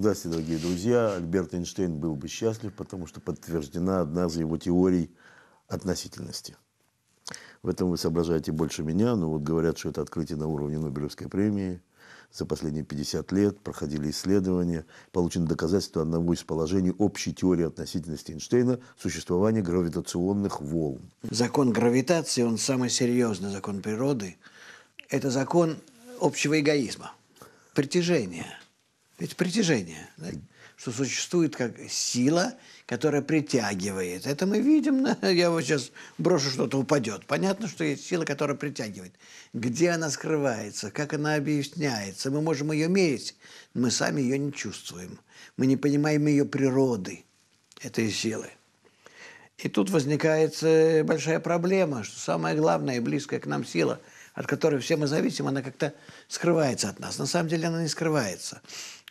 Здравствуйте, дорогие друзья. Альберт Эйнштейн был бы счастлив, потому что подтверждена одна из его теорий относительности. В этом вы соображаете больше меня, но вот говорят, что это открытие на уровне Нобелевской премии. За последние 50 лет проходили исследования, получены доказательства одного из положений общей теории относительности Эйнштейна – существования гравитационных волн. Закон гравитации, он самый серьезный закон природы. Это закон общего эгоизма, притяжения – это притяжение. Да? Что существует как сила, которая притягивает. Это мы видим. Я вот сейчас брошу, что-то упадет. Понятно, что есть сила, которая притягивает. Где она скрывается? Как она объясняется? Мы можем ее мерить, но мы сами ее не чувствуем. Мы не понимаем ее природы, этой силы. И тут возникает э, большая проблема, что самая главная и близкая к нам сила, от которой все мы зависим, она как-то скрывается от нас. На самом деле она не скрывается.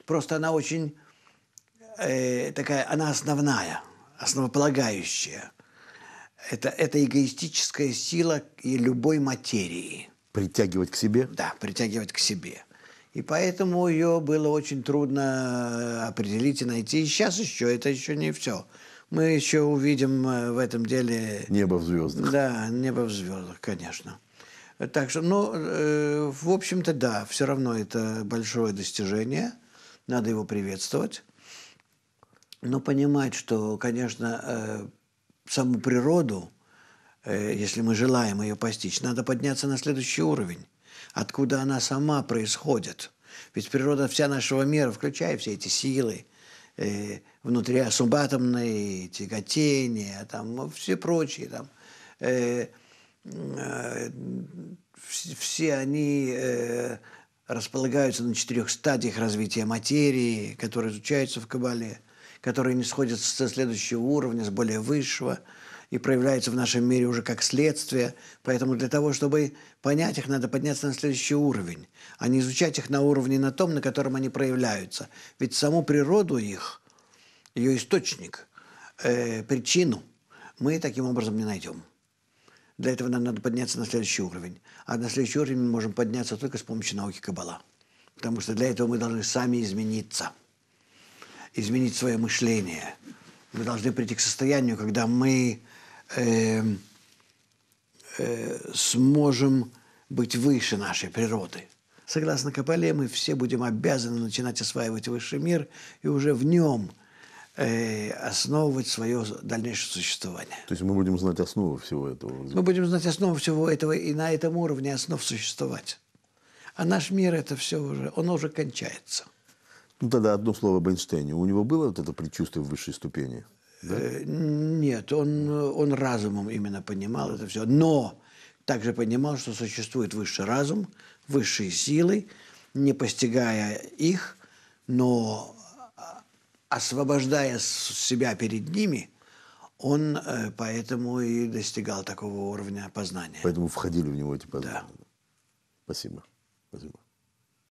Просто она очень э, такая, она основная, основополагающая. Это, это эгоистическая сила и любой материи. Притягивать к себе? Да, притягивать к себе. И поэтому ее было очень трудно э, определить и найти. И сейчас еще, это еще не все. Мы еще увидим э, в этом деле... Небо в звездах. Да, небо в звездах, конечно. Так что, ну, э, в общем-то, да, все равно это большое достижение – надо его приветствовать, но понимать, что, конечно, э, саму природу, э, если мы желаем ее постичь, надо подняться на следующий уровень, откуда она сама происходит. Ведь природа вся нашего мира, включая все эти силы, э, внутри субатомные тяготения, там, все прочие, там, все они располагаются на четырех стадиях развития материи, которые изучаются в Кабале, которые не сходятся со следующего уровня, с более высшего, и проявляются в нашем мире уже как следствие. Поэтому для того, чтобы понять их, надо подняться на следующий уровень, а не изучать их на уровне на том, на котором они проявляются. Ведь саму природу их, ее источник, э, причину мы таким образом не найдем. Для этого нам надо подняться на следующий уровень. А на следующий уровень мы можем подняться только с помощью науки Каббала. Потому что для этого мы должны сами измениться, изменить свое мышление. Мы должны прийти к состоянию, когда мы э, э, сможем быть выше нашей природы. Согласно Кабале, мы все будем обязаны начинать осваивать высший мир и уже в нем – Э, основывать свое дальнейшее существование. То есть мы будем знать основу всего этого? Мы будем знать основу всего этого и на этом уровне основ существовать. А наш мир это все уже, он уже кончается. Ну тогда одно слово об Эйнштейне. У него было вот это предчувствие в высшей ступени? Да? Э, нет, он, он разумом именно понимал это все. Но также понимал, что существует высший разум, высшие силы, не постигая их, но освобождая себя перед ними, он э, поэтому и достигал такого уровня познания. Поэтому входили в него эти типа, познания. Да. Спасибо. Спасибо.